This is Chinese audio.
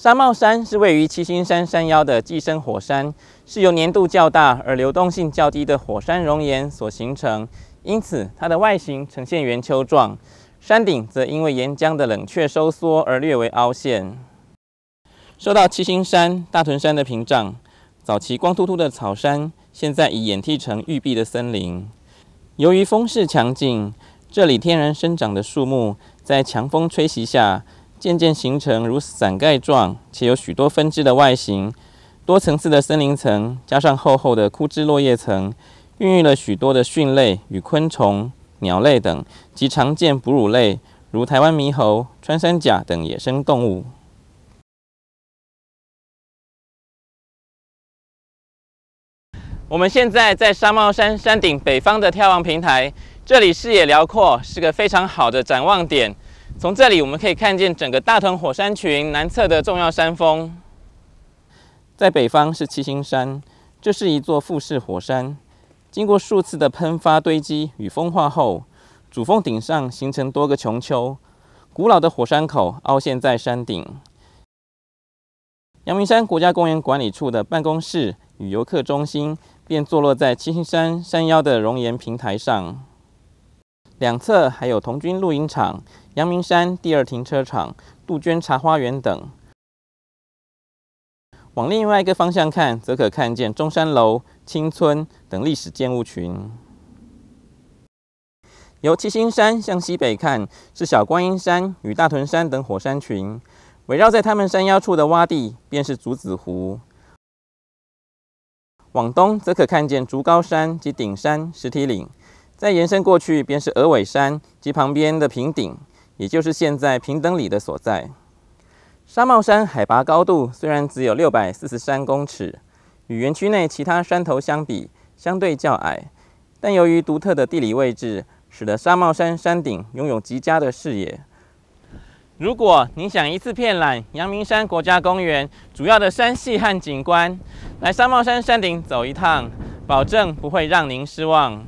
沙帽山是位于七星山山腰的寄生火山，是由粘度较大而流动性较低的火山熔岩所形成，因此它的外形呈现圆丘状，山顶则因为岩浆的冷却收缩而略为凹陷。受到七星山、大屯山的屏障，早期光秃秃的草山，现在已演替成玉璧的森林。由于风势强劲，这里天然生长的树木在强风吹袭下。渐渐形成如伞盖状且有许多分支的外形，多层次的森林层加上厚厚的枯枝落叶层，孕育了许多的蕈类与昆虫、鸟类等及常见哺乳类，如台湾猕猴、穿山甲等野生动物。我们现在在沙帽山山顶北方的眺望平台，这里视野辽阔，是个非常好的展望点。从这里我们可以看见整个大屯火山群南侧的重要山峰，在北方是七星山，这是一座复式火山。经过数次的喷发、堆积与风化后，主峰顶上形成多个穹丘，古老的火山口凹陷在山顶。阳明山国家公园管理处的办公室与游客中心便坐落在七星山山腰的熔岩平台上，两侧还有童军露营场。阳明山第二停车场、杜鹃茶花园等。往另外一个方向看，则可看见中山楼、青村等历史建物群。由七星山向西北看，是小观音山与大屯山等火山群，围绕在他们山腰处的洼地，便是竹子湖。往东则可看见竹高山及顶山、石梯岭，再延伸过去，便是鹅尾山及旁边的平顶。也就是现在平等里的所在。沙帽山海拔高度虽然只有六百四十三公尺，与园区内其他山头相比，相对较矮。但由于独特的地理位置，使得沙帽山山顶拥有极佳的视野。如果您想一次遍览阳明山国家公园主要的山系和景观，来沙帽山山顶走一趟，保证不会让您失望。